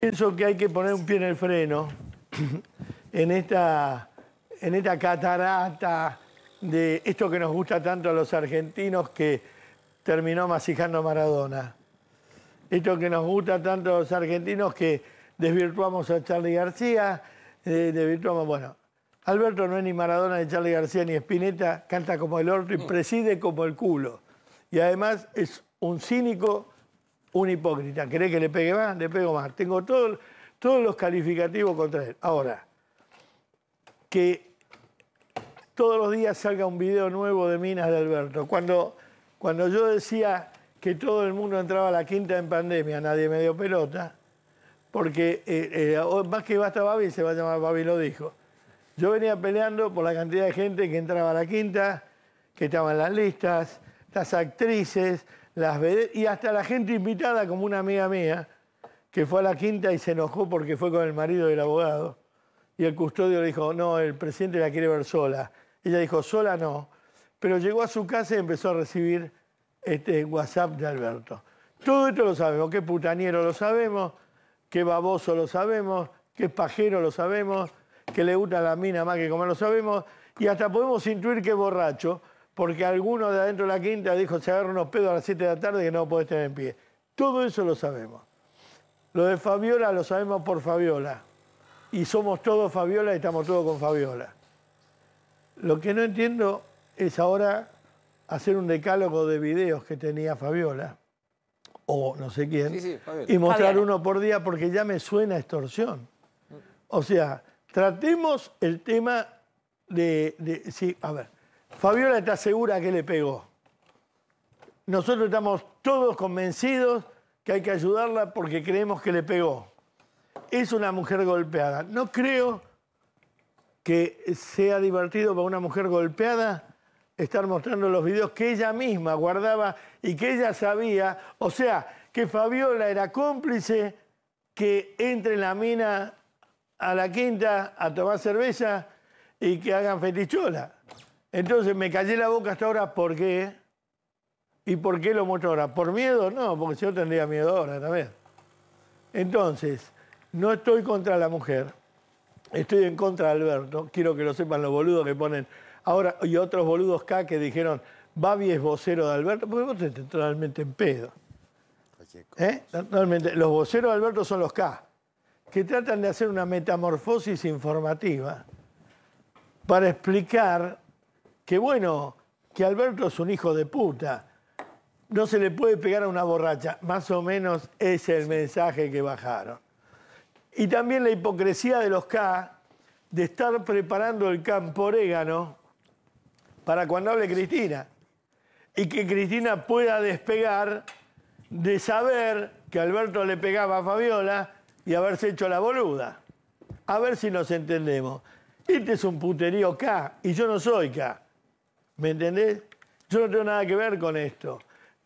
Pienso que hay que poner un pie en el freno en esta, en esta catarata de esto que nos gusta tanto a los argentinos que terminó masijando Maradona. Esto que nos gusta tanto a los argentinos que desvirtuamos a Charlie García, eh, desvirtuamos, bueno, Alberto no es ni Maradona, ni Charlie García, ni Spinetta, canta como el orto y preside como el culo. Y además es un cínico un hipócrita. cree que le pegue más? Le pego más. Tengo todos los calificativos contra él. Ahora, que todos los días salga un video nuevo de Minas de Alberto. Cuando, cuando yo decía que todo el mundo entraba a la quinta en pandemia, nadie me dio pelota, porque eh, eh, más que basta Babi, se va a llamar Babi, lo dijo. Yo venía peleando por la cantidad de gente que entraba a la quinta, que estaban en las listas, las actrices, y hasta la gente invitada, como una amiga mía, que fue a la quinta y se enojó porque fue con el marido del abogado. Y el custodio le dijo, no, el presidente la quiere ver sola. Ella dijo, sola no. Pero llegó a su casa y empezó a recibir este WhatsApp de Alberto. Todo esto lo sabemos, qué putaniero lo sabemos, qué baboso lo sabemos, qué pajero lo sabemos, que le gusta la mina más que comer lo sabemos, y hasta podemos intuir que borracho, porque alguno de adentro de la quinta dijo se agarra unos pedos a las 7 de la tarde que no puede estar en pie. Todo eso lo sabemos. Lo de Fabiola lo sabemos por Fabiola. Y somos todos Fabiola y estamos todos con Fabiola. Lo que no entiendo es ahora hacer un decálogo de videos que tenía Fabiola, o no sé quién, y mostrar uno por día porque ya me suena extorsión. O sea, tratemos el tema de... Sí, a ver, Fabiola está segura que le pegó. Nosotros estamos todos convencidos que hay que ayudarla porque creemos que le pegó. Es una mujer golpeada. No creo que sea divertido para una mujer golpeada estar mostrando los videos que ella misma guardaba y que ella sabía. O sea, que Fabiola era cómplice que entre en la mina a la quinta a tomar cerveza y que hagan fetichola. Entonces me callé la boca hasta ahora, ¿por qué? ¿Y por qué lo muestro ahora? ¿Por miedo? No, porque si yo tendría miedo ahora también. Entonces, no estoy contra la mujer, estoy en contra de Alberto, quiero que lo sepan los boludos que ponen ahora, y otros boludos K que dijeron, Babi es vocero de Alberto, porque vos estás totalmente en pedo. ¿Eh? Totalmente. Los voceros de Alberto son los K, que tratan de hacer una metamorfosis informativa para explicar que bueno, que Alberto es un hijo de puta. No se le puede pegar a una borracha. Más o menos es el mensaje que bajaron. Y también la hipocresía de los K de estar preparando el campo orégano para cuando hable Cristina. Y que Cristina pueda despegar de saber que Alberto le pegaba a Fabiola y haberse hecho la boluda. A ver si nos entendemos. Este es un puterío K y yo no soy K. ¿Me entendés? Yo no tengo nada que ver con esto.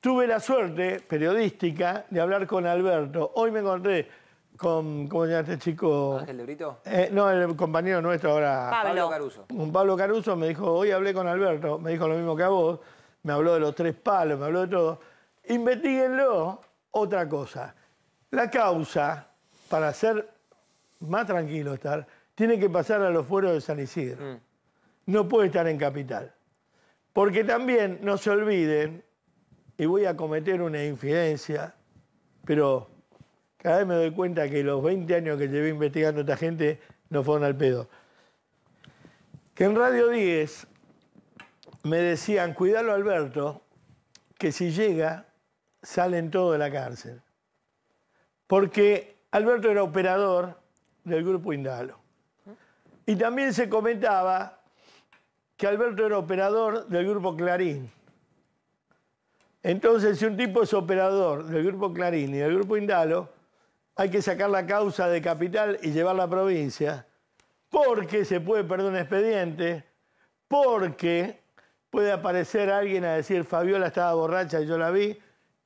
Tuve la suerte periodística de hablar con Alberto. Hoy me encontré con, ¿cómo se llama este chico? Ángel de Brito. Eh, no, el compañero nuestro ahora. Pablo. Caruso. Un Pablo Caruso me dijo, hoy hablé con Alberto, me dijo lo mismo que a vos, me habló de los tres palos, me habló de todo. Investíguenlo, otra cosa. La causa, para ser más tranquilo estar, tiene que pasar a los fueros de San Isidro. Mm. No puede estar en capital. Porque también no se olviden, y voy a cometer una infidencia, pero cada vez me doy cuenta que los 20 años que llevé investigando a esta gente no fueron al pedo. Que en Radio 10 me decían, cuidalo Alberto, que si llega, salen todos de la cárcel. Porque Alberto era operador del grupo Indalo. Y también se comentaba que Alberto era operador del grupo Clarín. Entonces, si un tipo es operador del grupo Clarín y del grupo Indalo, hay que sacar la causa de capital y llevarla a provincia, porque se puede perder un expediente, porque puede aparecer alguien a decir, Fabiola estaba borracha y yo la vi,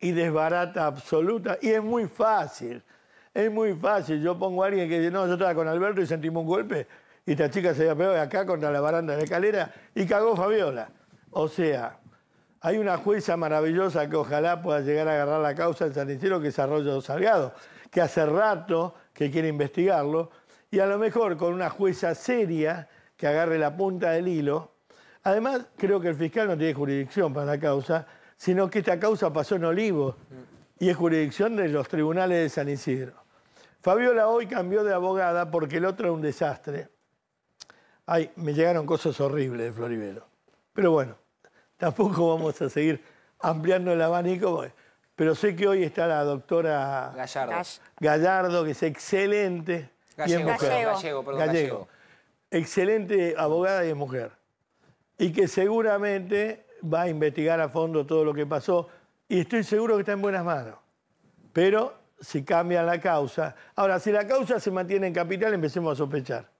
y desbarata absoluta. Y es muy fácil, es muy fácil. Yo pongo a alguien que dice, no, yo estaba con Alberto y sentimos un golpe, y esta chica se había pegado de acá contra la baranda de la escalera y cagó Fabiola. O sea, hay una jueza maravillosa que ojalá pueda llegar a agarrar la causa San Isidro, que es Arroyo Salgado, que hace rato que quiere investigarlo, y a lo mejor con una jueza seria que agarre la punta del hilo. Además, creo que el fiscal no tiene jurisdicción para la causa, sino que esta causa pasó en Olivo y es jurisdicción de los tribunales de San Isidro. Fabiola hoy cambió de abogada porque el otro es un desastre. Ay, me llegaron cosas horribles de Floribelo. Pero bueno, tampoco vamos a seguir ampliando el abanico, pero sé que hoy está la doctora Gallardo, Gallardo que es excelente. Gallego, y es Gallego. Gallego, Excelente abogada y mujer. Y que seguramente va a investigar a fondo todo lo que pasó. Y estoy seguro que está en buenas manos. Pero si cambia la causa. Ahora, si la causa se mantiene en capital, empecemos a sospechar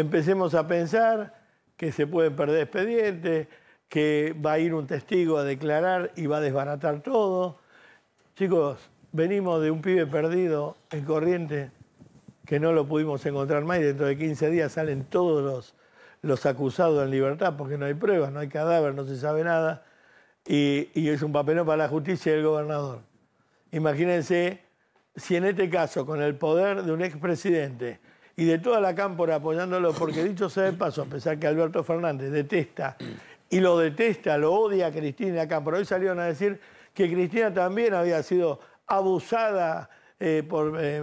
empecemos a pensar que se pueden perder expedientes, que va a ir un testigo a declarar y va a desbaratar todo. Chicos, venimos de un pibe perdido en corriente que no lo pudimos encontrar más y dentro de 15 días salen todos los, acusados en libertad porque no hay pruebas, no hay cadáver, no se sabe nada y, es un papelón para la justicia el gobernador. Imagínense si en este caso con el poder de un expresidente y de toda la cámpora apoyándolo, porque dicho sea de paso, a pesar que Alberto Fernández detesta y lo detesta, lo odia a Cristina Cámpora, hoy salieron a decir que Cristina también había sido abusada eh, por, eh,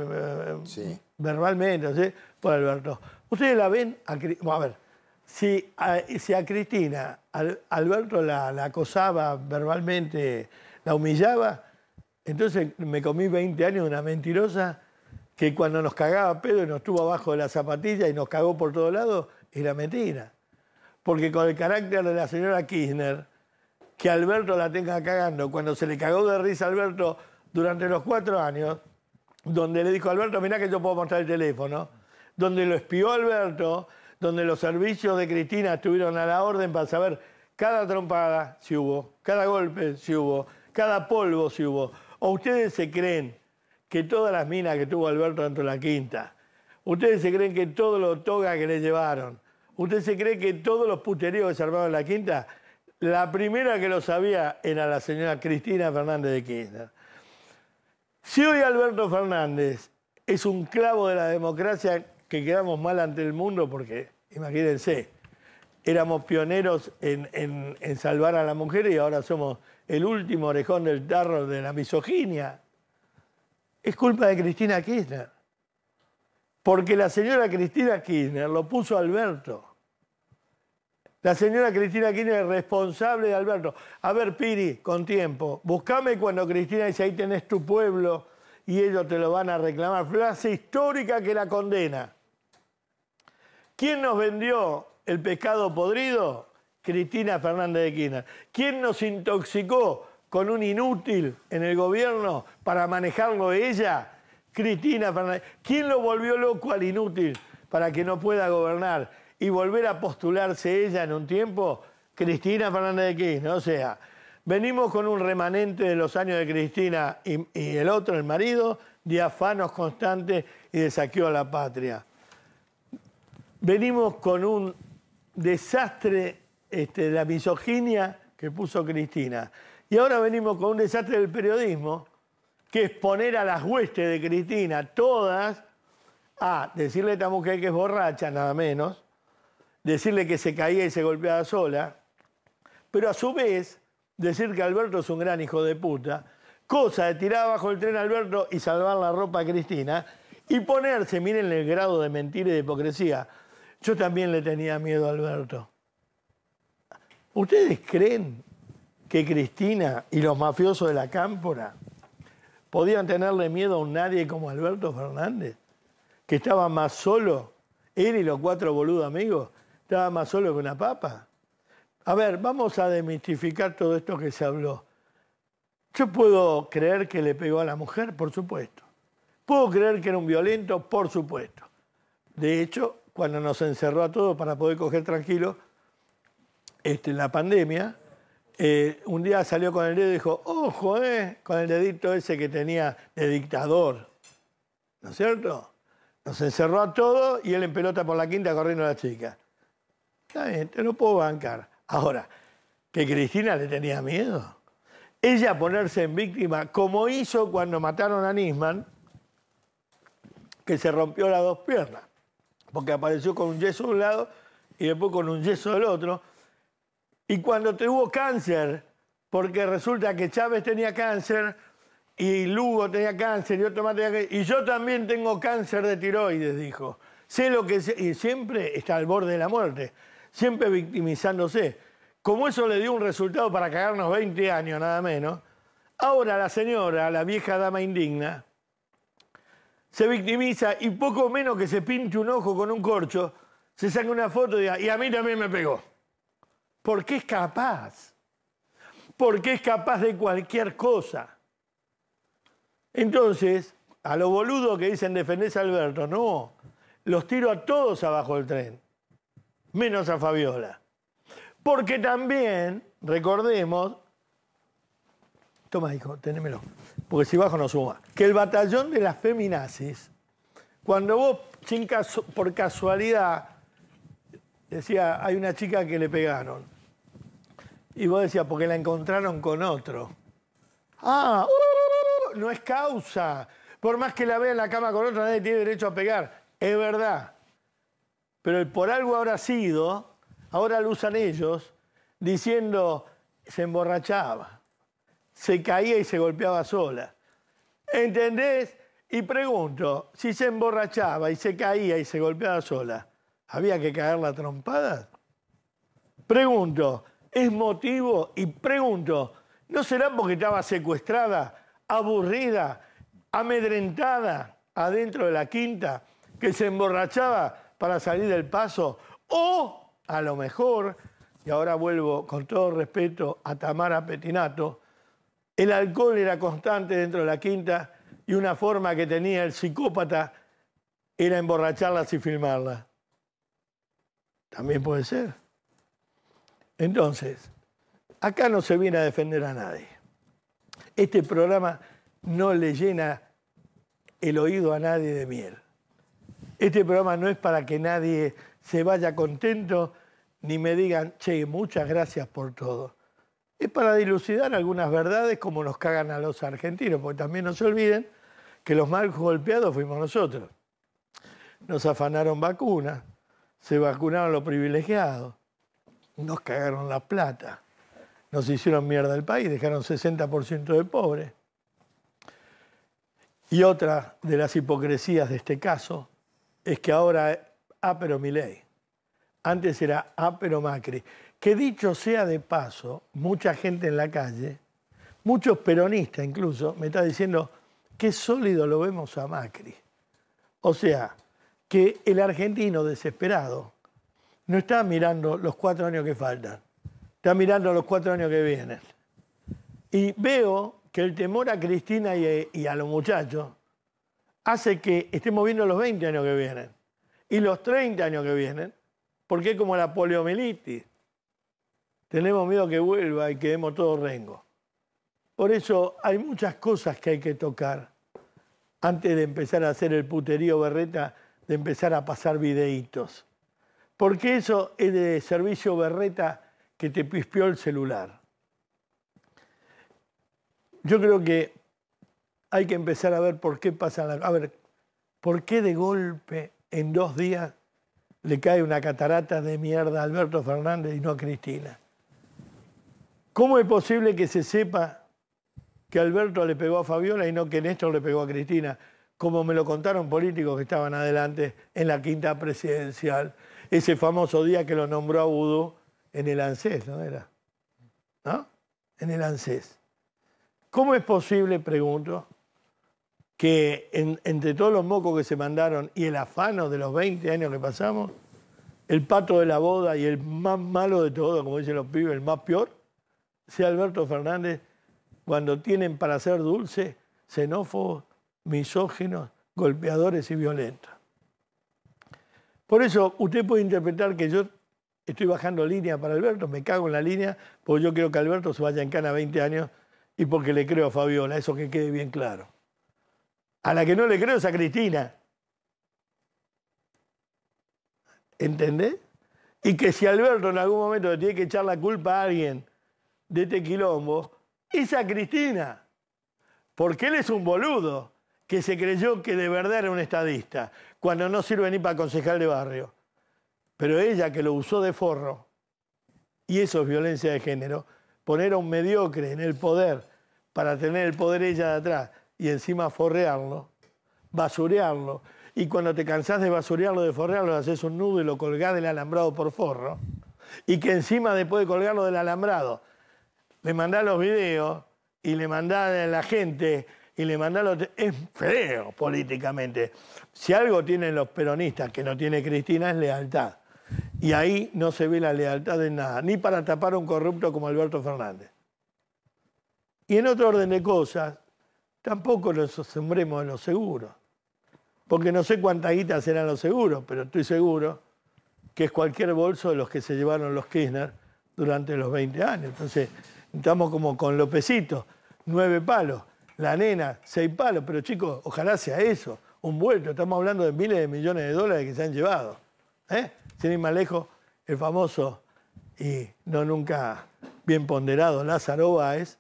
eh, verbalmente por Alberto. ¿Ustedes la ven? A, a ver, si a, si a Cristina Alberto la, la, acosaba verbalmente, la humillaba, entonces me comí 20 años de una mentirosa que cuando nos cagaba Pedro y nos tuvo abajo de la zapatilla y nos cagó por todos lados, era mentira. Porque con el carácter de la señora Kirchner, que Alberto la tenga cagando, cuando se le cagó de risa a Alberto durante los cuatro años, donde le dijo, Alberto, mirá que yo puedo mostrar el teléfono, donde lo espió Alberto, donde los servicios de Cristina estuvieron a la orden para saber cada trompada si hubo, cada golpe si hubo, cada polvo si hubo. ¿O ustedes se creen que todas las minas que tuvo Alberto dentro de la quinta. Ustedes se creen que todos los togas que le llevaron. Ustedes se creen que todos los puteríos que se armaron en la quinta. La primera que lo sabía era la señora Cristina Fernández de Kirchner. Si hoy Alberto Fernández es un clavo de la democracia que quedamos mal ante el mundo porque, imagínense, éramos pioneros en, en, en salvar a la mujer y ahora somos el último orejón del tarro de la misoginia es culpa de Cristina Kirchner. Porque la señora Cristina Kirchner lo puso Alberto. La señora Cristina Kirchner es responsable de Alberto. A ver, Piri, con tiempo, buscame cuando Cristina dice ahí tenés tu pueblo y ellos te lo van a reclamar. Frase histórica que la condena. ¿Quién nos vendió el pescado podrido? Cristina Fernández de Kirchner. ¿Quién nos intoxicó con un inútil en el gobierno para manejarlo ella? Cristina Fernández. ¿Quién lo volvió loco al inútil para que no pueda gobernar y volver a postularse ella en un tiempo? Cristina Fernández de Kirchner. O sea, venimos con un remanente de los años de Cristina y, el otro, el marido, de afanos constantes y de saqueo a la patria. Venimos con un desastre este, de la misoginia que puso Cristina. Y ahora venimos con un desastre del periodismo, que es poner a las huestes de Cristina, todas, a decirle a esta mujer que es borracha, nada menos, decirle que se caía y se golpeaba sola, pero a su vez decir que Alberto es un gran hijo de puta, cosa de tirar abajo el tren a Alberto y salvar la ropa a Cristina, y ponerse, miren el grado de mentira y de hipocresía, yo también le tenía miedo a Alberto. ¿Ustedes creen que Cristina y los mafiosos de la cámpora podían tenerle miedo a un nadie como Alberto Fernández, que estaba más solo, él y los cuatro boludos amigos, estaba más solo que una papa. A ver, vamos a demistificar todo esto que se habló. Yo puedo creer que le pegó a la mujer, por supuesto. Puedo creer que era un violento, por supuesto. De hecho, cuando nos encerró a todos para poder coger tranquilo este, la pandemia, eh, un día salió con el dedo y dijo, ojo, eh, con el dedito ese que tenía de dictador. ¿No es cierto? Nos encerró a todos y él en pelota por la quinta corriendo a la chica. Está bien, te lo puedo bancar. Ahora, que Cristina le tenía miedo. Ella ponerse en víctima, como hizo cuando mataron a Nisman, que se rompió las dos piernas, porque apareció con un yeso de un lado y después con un yeso del otro y cuando hubo cáncer, porque resulta que Chávez tenía cáncer y Lugo tenía cáncer y otro y yo también tengo cáncer de tiroides, dijo. Sé lo que y siempre está al borde de la muerte, siempre victimizándose. Como eso le dio un resultado para cagarnos 20 años, nada menos, ahora la señora, la vieja dama indigna, se victimiza y poco menos que se pinte un ojo con un corcho, se saca una foto y, y a mí también me pegó. Porque es capaz. Porque es capaz de cualquier cosa. Entonces, a los boludos que dicen defendés a Alberto, no. Los tiro a todos abajo del tren. Menos a Fabiola. Porque también, recordemos, toma hijo, tenémelo, porque si bajo no suma, que el batallón de las feminazis, cuando vos por casualidad, decía, hay una chica que le pegaron, y vos decías, porque la encontraron con otro. Ah, uh, no es causa. Por más que la vea en la cama con otro, nadie tiene derecho a pegar. Es verdad. Pero el por algo habrá sido, ahora lo usan ellos, diciendo, se emborrachaba, se caía y se golpeaba sola. ¿Entendés? Y pregunto, si se emborrachaba y se caía y se golpeaba sola, ¿había que caer la trompada? Pregunto, es motivo, y pregunto, ¿no será porque estaba secuestrada, aburrida, amedrentada adentro de la quinta, que se emborrachaba para salir del paso? O a lo mejor, y ahora vuelvo con todo respeto a Tamara Petinato, el alcohol era constante dentro de la quinta y una forma que tenía el psicópata era emborracharlas y filmarla, También puede ser. Entonces, acá no se viene a defender a nadie. Este programa no le llena el oído a nadie de miel. Este programa no es para que nadie se vaya contento ni me digan, che, muchas gracias por todo. Es para dilucidar algunas verdades como nos cagan a los argentinos, porque también no se olviden que los más golpeados fuimos nosotros. Nos afanaron vacunas, se vacunaron los privilegiados, nos cagaron la plata, nos hicieron mierda el país, dejaron 60% de pobres. Y otra de las hipocresías de este caso es que ahora ah, pero ley. Antes era ah, pero Macri. Que dicho sea de paso, mucha gente en la calle, muchos peronistas incluso, me está diciendo qué sólido lo vemos a Macri. O sea, que el argentino desesperado no está mirando los cuatro años que faltan, está mirando los cuatro años que vienen. Y veo que el temor a Cristina y, a los muchachos hace que estemos viendo los 20 años que vienen y los 30 años que vienen, porque es como la poliomielitis. Tenemos miedo que vuelva y quedemos todo rengo. Por eso hay muchas cosas que hay que tocar antes de empezar a hacer el puterío berreta, de empezar a pasar videitos porque eso es de servicio berreta que te pispeó el celular. Yo creo que hay que empezar a ver por qué pasa la... A ver, ¿por qué de golpe en dos días le cae una catarata de mierda a Alberto Fernández y no a Cristina? ¿Cómo es posible que se sepa que Alberto le pegó a Fabiola y no que Néstor le pegó a Cristina? Como me lo contaron políticos que estaban adelante en la quinta presidencial ese famoso día que lo nombró a en el ANSES, ¿no era? ¿No? En el ANSES. ¿Cómo es posible, pregunto, que entre todos los mocos que se mandaron y el afano de los 20 años que pasamos, el pato de la boda y el más malo de todo, como dicen los pibes, el más peor, sea Alberto Fernández, cuando tienen para ser dulce xenófobos, misóginos, golpeadores y violentos. Por eso usted puede interpretar que yo estoy bajando línea para Alberto, me cago en la línea, porque yo quiero que Alberto se vaya en cana 20 años y porque le creo a Fabiola, eso que quede bien claro. A la que no le creo es a Cristina. ¿Entendés? Y que si Alberto en algún momento le tiene que echar la culpa a alguien de este quilombo, es a Cristina. Porque él es un boludo que se creyó que de verdad era un estadista, cuando no sirve ni para concejal de barrio. Pero ella que lo usó de forro, y eso es violencia de género, poner a un mediocre en el poder para tener el poder ella de atrás y encima forrearlo, basurearlo, y cuando te cansás de basurearlo, de forrearlo, haces un nudo y lo colgás del alambrado por forro, y que encima después de colgarlo del alambrado, le mandás los videos y le mandás a la gente y le manda los... Es feo políticamente. Si algo tienen los peronistas que no tiene Cristina es lealtad. Y ahí no se ve la lealtad de nada, ni para tapar a un corrupto como Alberto Fernández. Y en otro orden de cosas, tampoco nos asombremos de los seguros. Porque no sé cuántas guitas serán los seguros, pero estoy seguro que es cualquier bolso de los que se llevaron los Kirchner durante los 20 años. Entonces, estamos como con Lopecito, nueve palos la nena, seis palos, pero chicos, ojalá sea eso, un vuelto. Estamos hablando de miles de millones de dólares que se han llevado. ¿eh? Sin ir más lejos, el famoso y no nunca bien ponderado Lázaro Báez,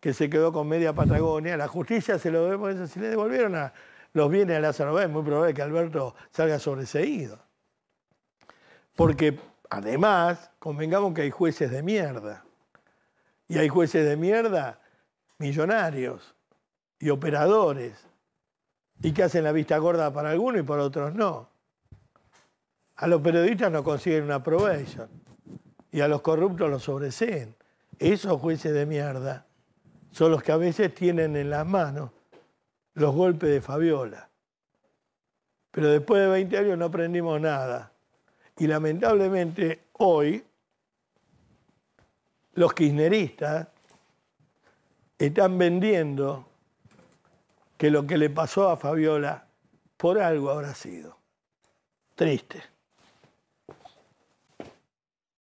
que se quedó con media Patagonia. La justicia se lo eso si le devolvieron los bienes a Lázaro Báez, muy probable que Alberto salga sobreseído. Porque además, convengamos que hay jueces de mierda. Y hay jueces de mierda millonarios y operadores, y que hacen la vista gorda para algunos y para otros no. A los periodistas no consiguen una probation y a los corruptos los sobreseen. Esos jueces de mierda son los que a veces tienen en las manos los golpes de Fabiola. Pero después de 20 años no aprendimos nada. Y lamentablemente hoy los kirchneristas están vendiendo que lo que le pasó a Fabiola por algo habrá sido. Triste.